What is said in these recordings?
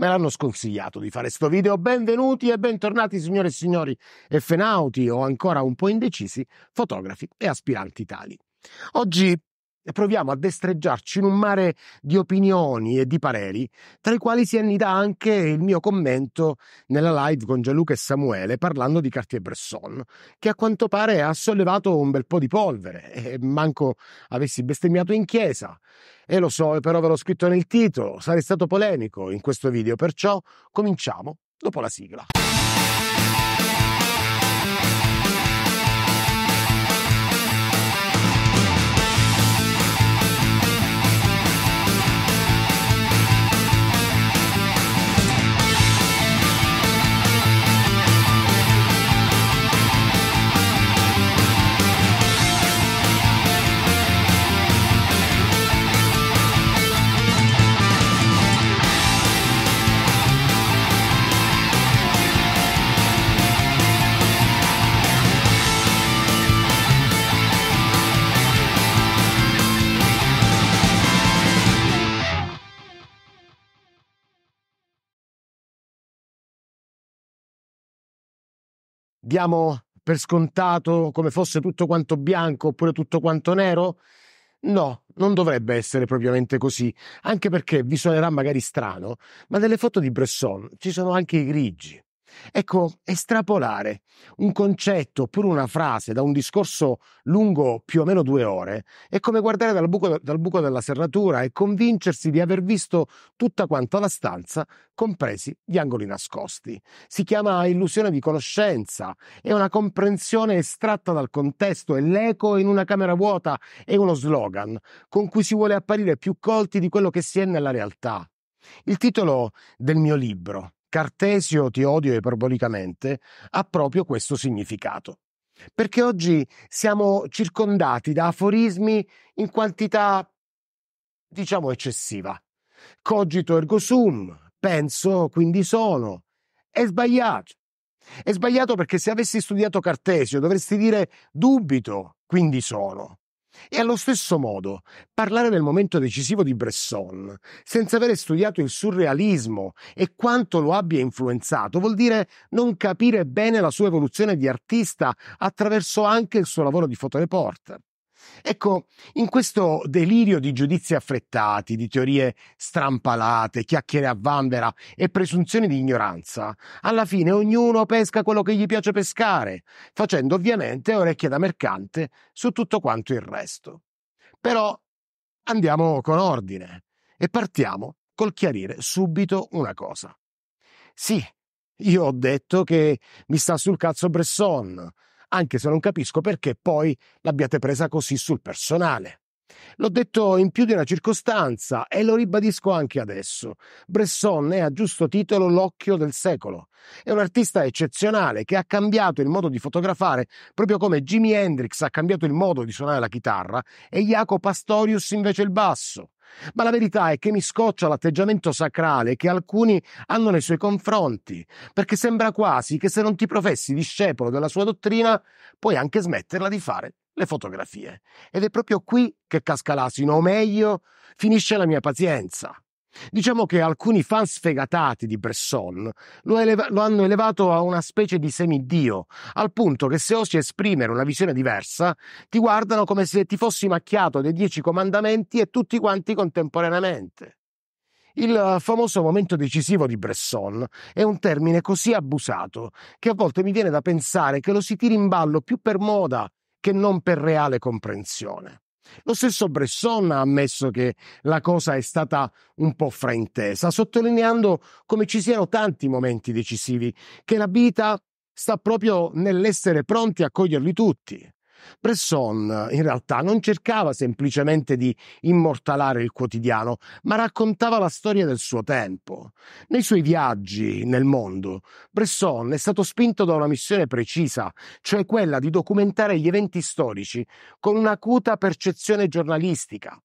Me l'hanno sconsigliato di fare questo video. Benvenuti e bentornati signore e signori effenauti o ancora un po' indecisi, fotografi e aspiranti tali. Oggi e proviamo a destreggiarci in un mare di opinioni e di pareri, tra i quali si annida anche il mio commento nella live con Gianluca e Samuele parlando di Cartier-Bresson, che a quanto pare ha sollevato un bel po' di polvere e manco avessi bestemmiato in chiesa. E lo so, però ve l'ho scritto nel titolo, sarei stato polemico in questo video, perciò cominciamo dopo la sigla. diamo per scontato come fosse tutto quanto bianco oppure tutto quanto nero? No, non dovrebbe essere propriamente così, anche perché vi suonerà magari strano, ma nelle foto di Bresson ci sono anche i grigi. Ecco, estrapolare un concetto oppure una frase da un discorso lungo più o meno due ore è come guardare dal buco, dal buco della serratura e convincersi di aver visto tutta quanta la stanza, compresi gli angoli nascosti. Si chiama illusione di conoscenza, è una comprensione estratta dal contesto, è l'eco in una camera vuota, è uno slogan con cui si vuole apparire più colti di quello che si è nella realtà. Il titolo del mio libro Cartesio, ti odio iperbolicamente, ha proprio questo significato. Perché oggi siamo circondati da aforismi in quantità, diciamo, eccessiva. Cogito ergo sum, penso, quindi sono. È sbagliato. È sbagliato perché se avessi studiato Cartesio dovresti dire dubito, quindi sono. E allo stesso modo, parlare del momento decisivo di Bresson, senza avere studiato il surrealismo e quanto lo abbia influenzato, vuol dire non capire bene la sua evoluzione di artista attraverso anche il suo lavoro di fotoreporter. Ecco, in questo delirio di giudizi affrettati, di teorie strampalate, chiacchiere a vanvera e presunzioni di ignoranza, alla fine ognuno pesca quello che gli piace pescare, facendo ovviamente orecchie da mercante su tutto quanto il resto. Però andiamo con ordine e partiamo col chiarire subito una cosa. Sì, io ho detto che mi sta sul cazzo Bresson, anche se non capisco perché poi l'abbiate presa così sul personale. L'ho detto in più di una circostanza e lo ribadisco anche adesso. Bresson è a giusto titolo l'occhio del secolo. È un artista eccezionale che ha cambiato il modo di fotografare, proprio come Jimi Hendrix ha cambiato il modo di suonare la chitarra e Jaco Pastorius invece il basso. Ma la verità è che mi scoccia l'atteggiamento sacrale che alcuni hanno nei suoi confronti, perché sembra quasi che se non ti professi discepolo della sua dottrina, puoi anche smetterla di fare le fotografie. Ed è proprio qui che casca l'asino, o meglio, finisce la mia pazienza. Diciamo che alcuni fan sfegatati di Bresson lo, eleva- lo, hanno elevato a una specie di semidio, al punto che se osi esprimere una visione diversa, ti guardano come se ti fossi macchiato dei dieci comandamenti e tutti quanti contemporaneamente. Il eh, famoso momento decisivo di Bresson è un termine così abusato che a volte mi viene da pensare che lo si tiri in ballo più per moda che non per reale comprensione. Lo stesso Bresson ha ammesso che la cosa è stata un po' fraintesa, sottolineando come ci siano tanti momenti decisivi, che la vita sta proprio nell'essere pronti a coglierli tutti. Bresson in realtà non cercava semplicemente di immortalare il quotidiano, ma raccontava la storia del suo tempo. Nei suoi viaggi nel mondo, Bresson è stato spinto da una missione precisa, cioè quella di documentare gli eventi storici con un'acuta percezione giornalistica,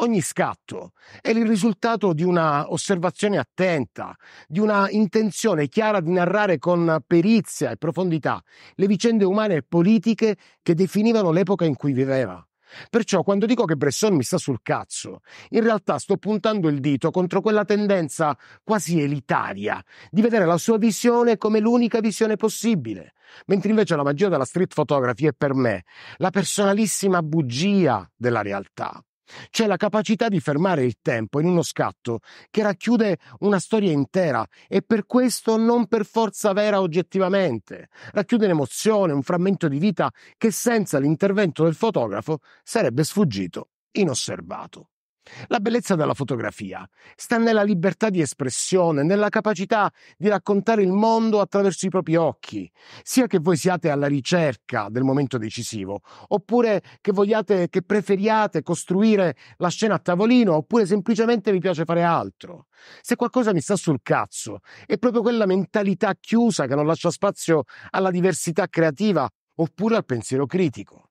Ogni scatto è il risultato di una osservazione attenta, di una intenzione chiara di narrare con perizia e profondità le vicende umane e politiche che definivano l'epoca in cui viveva. Perciò quando dico che Bresson mi sta sul cazzo, in realtà sto puntando il dito contro quella tendenza quasi elitaria di vedere la sua visione come l'unica visione possibile, mentre invece la magia della street photography è per me la personalissima bugia della realtà. C'è la capacità di fermare il tempo in uno scatto che racchiude una storia intera e per questo non per forza vera oggettivamente. Racchiude un'emozione, un frammento di vita che senza l'intervento del fotografo sarebbe sfuggito inosservato. La bellezza della fotografia sta nella libertà di espressione, nella capacità di raccontare il mondo attraverso i propri occhi, sia che voi siate alla ricerca del momento decisivo, oppure che vogliate, che preferiate costruire la scena a tavolino, oppure semplicemente vi piace fare altro. Se qualcosa mi sta sul cazzo, è proprio quella mentalità chiusa che non lascia spazio alla diversità creativa oppure al pensiero critico.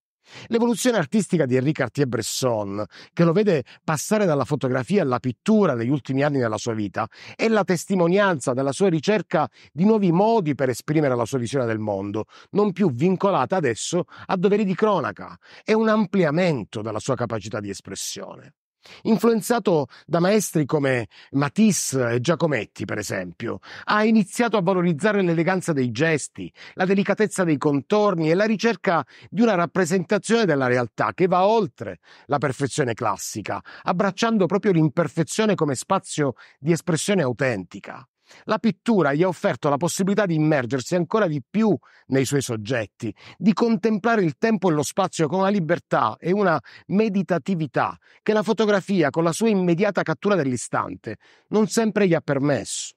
L'evoluzione artistica di Henri Cartier-Bresson, che lo vede passare dalla fotografia alla pittura negli ultimi anni della sua vita, è la testimonianza della sua ricerca di nuovi modi per esprimere la sua visione del mondo, non più vincolata adesso a doveri di cronaca. È un ampliamento della sua capacità di espressione. Influenzato da maestri come Matisse e Giacometti, per esempio, ha iniziato a valorizzare l'eleganza dei gesti, la delicatezza dei contorni e la ricerca di una rappresentazione della realtà che va oltre la perfezione classica, abbracciando proprio l'imperfezione come spazio di espressione autentica. La pittura gli ha offerto la possibilità di immergersi ancora di più nei suoi soggetti, di contemplare il tempo e lo spazio con una libertà e una meditatività che la fotografia, con la sua immediata cattura dell'istante, non sempre gli ha permesso.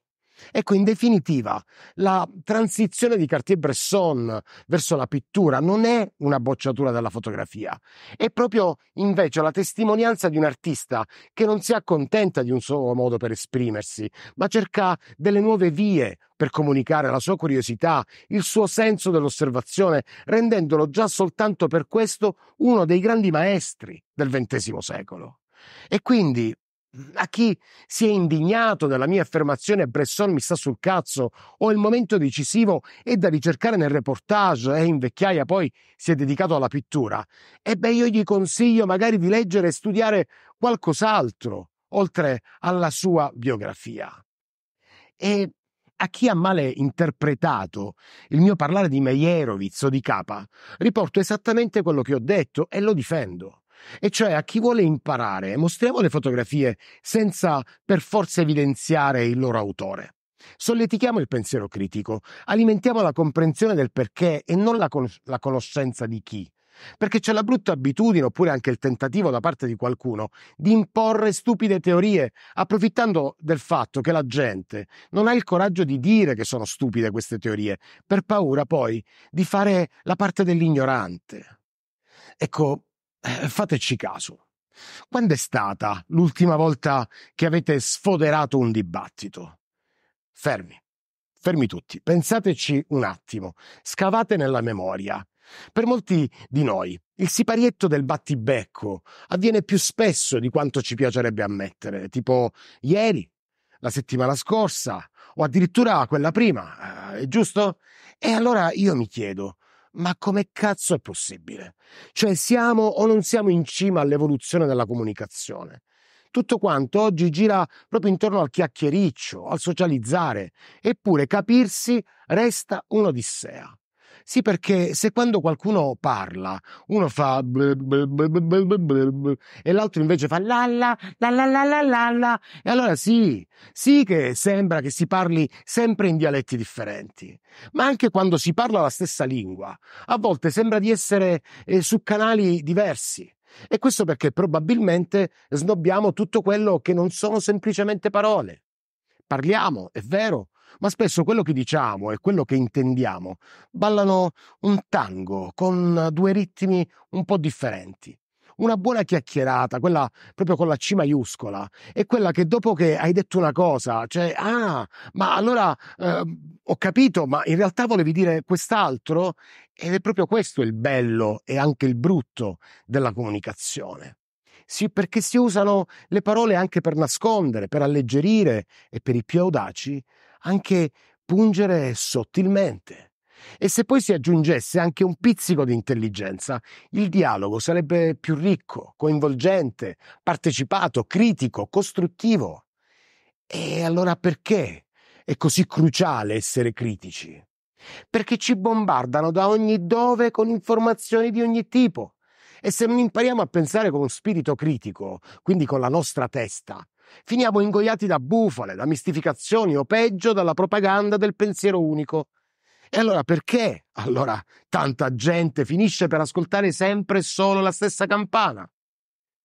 Ecco, in definitiva, la transizione di Cartier-Bresson verso la pittura non è una bocciatura della fotografia, è proprio invece la testimonianza di un artista che non si accontenta di un solo modo per esprimersi, ma cerca delle nuove vie per comunicare la sua curiosità, il suo senso dell'osservazione, rendendolo già soltanto per questo uno dei grandi maestri del XX secolo. E quindi a chi si è indignato dalla mia affermazione Bresson mi sta sul cazzo o il momento decisivo è da ricercare nel reportage e eh, in vecchiaia poi si è dedicato alla pittura, e beh io gli consiglio magari di leggere e studiare qualcos'altro, oltre alla sua biografia. E a chi ha male interpretato il mio parlare di Meyerowitz o di Capa, riporto esattamente quello che ho detto e lo difendo e cioè a chi vuole imparare mostriamo le fotografie senza per forza evidenziare il loro autore. Solletichiamo il pensiero critico, alimentiamo la comprensione del perché e non la, con- la conoscenza di chi. Perché c'è la brutta abitudine, oppure anche il tentativo da parte di qualcuno, di imporre stupide teorie, approfittando del fatto che la gente non ha il coraggio di dire che sono stupide queste teorie, per paura poi di fare la parte dell'ignorante. Ecco, eh, fateci caso. Quando è stata l'ultima volta che avete sfoderato un dibattito? Fermi, fermi tutti, pensateci un attimo, scavate nella memoria. Per molti di noi il siparietto del battibecco avviene più spesso di quanto ci piacerebbe ammettere, tipo ieri, la settimana scorsa o addirittura quella prima, è eh, giusto? E allora io mi chiedo, ma come cazzo è possibile? Cioè siamo o non siamo in cima all'evoluzione della comunicazione? Tutto quanto oggi gira proprio intorno al chiacchiericcio, al socializzare, eppure capirsi resta un'odissea. Sì, perché se quando qualcuno parla, uno fa e l'altro invece fa la la la la la la la e allora sì, sì che sembra che si parli sempre in dialetti differenti, ma anche quando si parla la stessa lingua, a volte sembra di essere eh, su canali diversi. E questo perché probabilmente snobbiamo tutto quello che non sono semplicemente parole. Parliamo, è vero, ma spesso quello che diciamo e quello che intendiamo ballano un tango con due ritmi un po' differenti. Una buona chiacchierata, quella proprio con la C maiuscola, è quella che dopo che hai detto una cosa, cioè, ah, ma allora eh, ho capito, ma in realtà volevi dire quest'altro, ed è proprio questo il bello e anche il brutto della comunicazione. Sì, perché si usano le parole anche per nascondere, per alleggerire e per i più audaci anche pungere sottilmente. E se poi si aggiungesse anche un pizzico di intelligenza, il dialogo sarebbe più ricco, coinvolgente, partecipato, critico, costruttivo. E allora perché è così cruciale essere critici? Perché ci bombardano da ogni dove con informazioni di ogni tipo. E se non impariamo a pensare con spirito critico, quindi con la nostra testa, Finiamo ingoiati da bufale, da mistificazioni o peggio dalla propaganda del pensiero unico. E allora perché allora tanta gente finisce per ascoltare sempre e solo la stessa campana?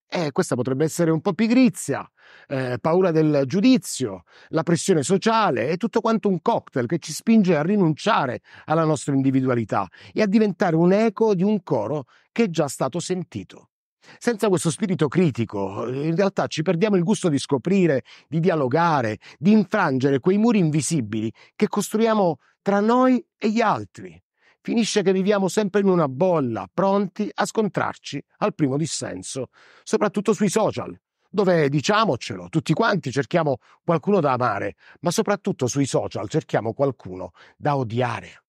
Eh, questa potrebbe essere un po' pigrizia, eh, paura del giudizio, la pressione sociale e tutto quanto un cocktail che ci spinge a rinunciare alla nostra individualità e a diventare un eco di un coro che è già stato sentito. Senza questo spirito critico, in realtà ci perdiamo il gusto di scoprire, di dialogare, di infrangere quei muri invisibili che costruiamo tra noi e gli altri. Finisce che viviamo sempre in una bolla, pronti a scontrarci al primo dissenso, soprattutto sui social, dove diciamocelo, tutti quanti cerchiamo qualcuno da amare, ma soprattutto sui social cerchiamo qualcuno da odiare.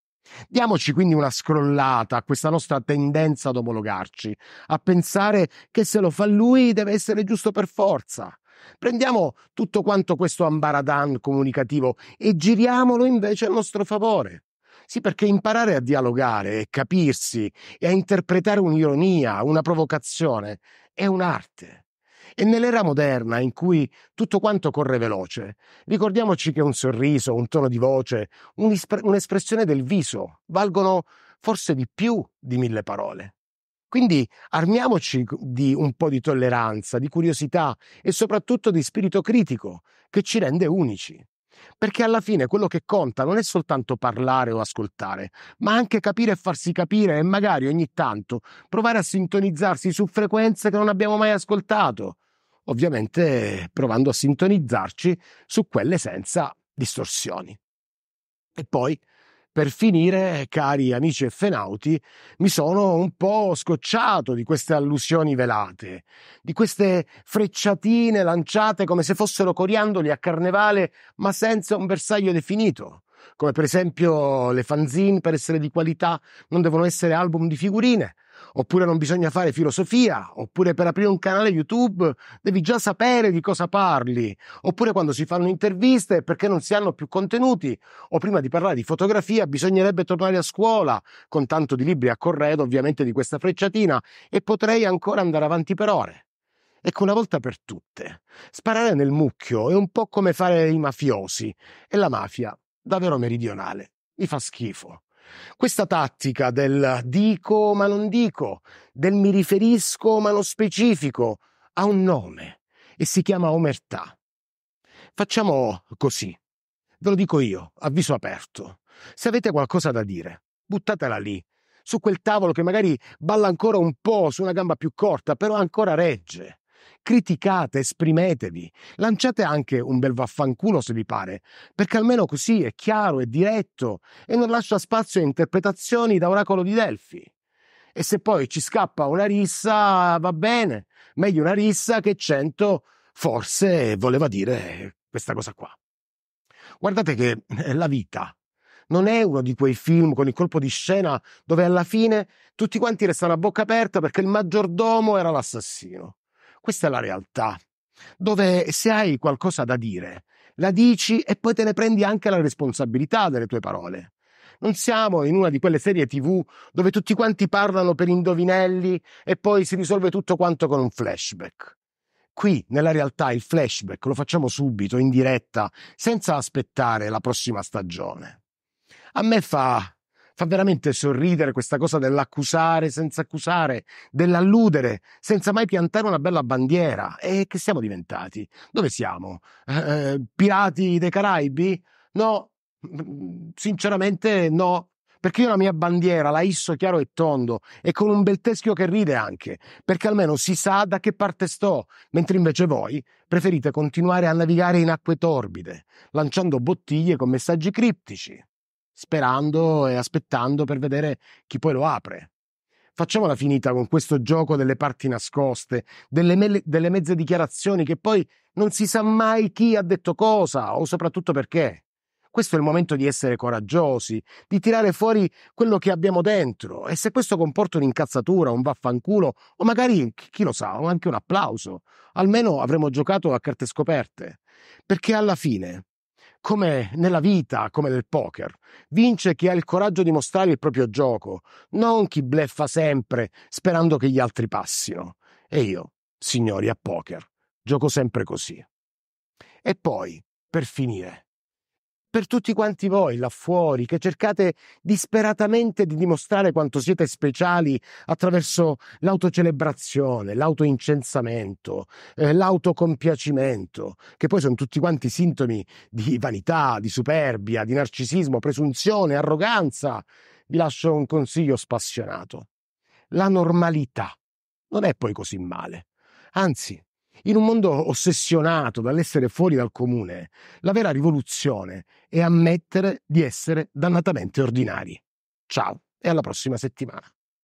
Diamoci quindi una scrollata a questa nostra tendenza ad omologarci, a pensare che se lo fa lui deve essere giusto per forza. Prendiamo tutto quanto questo ambaradan comunicativo e giriamolo invece a nostro favore. Sì, perché imparare a dialogare e capirsi e a interpretare un'ironia, una provocazione, è un'arte. E nell'era moderna, in cui tutto quanto corre veloce, ricordiamoci che un sorriso, un tono di voce, un'espressione del viso valgono forse di più di mille parole. Quindi armiamoci di un po' di tolleranza, di curiosità e soprattutto di spirito critico che ci rende unici. Perché alla fine quello che conta non è soltanto parlare o ascoltare, ma anche capire e farsi capire e magari ogni tanto provare a sintonizzarsi su frequenze che non abbiamo mai ascoltato. Ovviamente provando a sintonizzarci su quelle senza distorsioni. E poi per finire, cari amici effenauti, mi sono un po' scocciato di queste allusioni velate, di queste frecciatine lanciate come se fossero coriandoli a carnevale ma senza un bersaglio definito come per esempio le fanzine per essere di qualità non devono essere album di figurine, oppure non bisogna fare filosofia, oppure per aprire un canale YouTube devi già sapere di cosa parli, oppure quando si fanno interviste perché non si hanno più contenuti, o prima di parlare di fotografia bisognerebbe tornare a scuola, con tanto di libri a corredo ovviamente di questa frecciatina, e potrei ancora andare avanti per ore. Ecco una volta per tutte, sparare nel mucchio è un po' come fare i mafiosi, e la mafia, davvero meridionale, mi fa schifo. Questa tattica del dico ma non dico, del mi riferisco ma non specifico, ha un nome e si chiama omertà. Facciamo così. Ve lo dico io, avviso aperto. Se avete qualcosa da dire, buttatela lì, su quel tavolo che magari balla ancora un po' su una gamba più corta, però ancora regge criticate, esprimetevi, lanciate anche un bel vaffanculo se vi pare, perché almeno così è chiaro e diretto e non lascia spazio a interpretazioni da oracolo di Delfi. E se poi ci scappa una rissa, va bene, meglio una rissa che cento, forse voleva dire questa cosa qua. Guardate che eh, la vita non è uno di quei film con il colpo di scena dove alla fine tutti quanti restano a bocca aperta perché il maggiordomo era l'assassino. Questa è la realtà, dove se hai qualcosa da dire, la dici e poi te ne prendi anche la responsabilità delle tue parole. Non siamo in una di quelle serie TV dove tutti quanti parlano per indovinelli e poi si risolve tutto quanto con un flashback. Qui, nella realtà, il flashback lo facciamo subito, in diretta, senza aspettare la prossima stagione. A me fa Fa veramente sorridere questa cosa dell'accusare senza accusare, dell'alludere senza mai piantare una bella bandiera. E che siamo diventati? Dove siamo? Eh, eh pirati dei Caraibi? No, sinceramente no perché io la mia bandiera la isso chiaro e tondo e con un bel teschio che ride anche, perché almeno si sa da che parte sto, mentre invece voi preferite continuare a navigare in acque torbide, lanciando bottiglie con messaggi criptici sperando e aspettando per vedere chi poi lo apre. Facciamola finita con questo gioco delle parti nascoste, delle, me- delle mezze dichiarazioni che poi non si sa mai chi ha detto cosa o soprattutto perché. Questo è il momento di essere coraggiosi, di tirare fuori quello che abbiamo dentro e se questo comporta un'incazzatura, un vaffanculo o magari, chi lo sa, anche un applauso, almeno avremo giocato a carte scoperte. Perché alla fine come nella vita, come nel poker. Vince chi ha il coraggio di mostrare il proprio gioco, non chi bleffa sempre sperando che gli altri passino. E io, signori, a poker, gioco sempre così. E poi, per finire, per tutti quanti voi là fuori che cercate disperatamente di dimostrare quanto siete speciali attraverso l'autocelebrazione, l'autoincensamento, eh, l'autocompiacimento, che poi sono tutti quanti sintomi di vanità, di superbia, di narcisismo, presunzione, arroganza. Vi lascio un consiglio spassionato. La normalità non è poi così male. Anzi, in un mondo ossessionato dall'essere fuori dal comune, la vera rivoluzione è ammettere di essere dannatamente ordinari. Ciao e alla prossima settimana.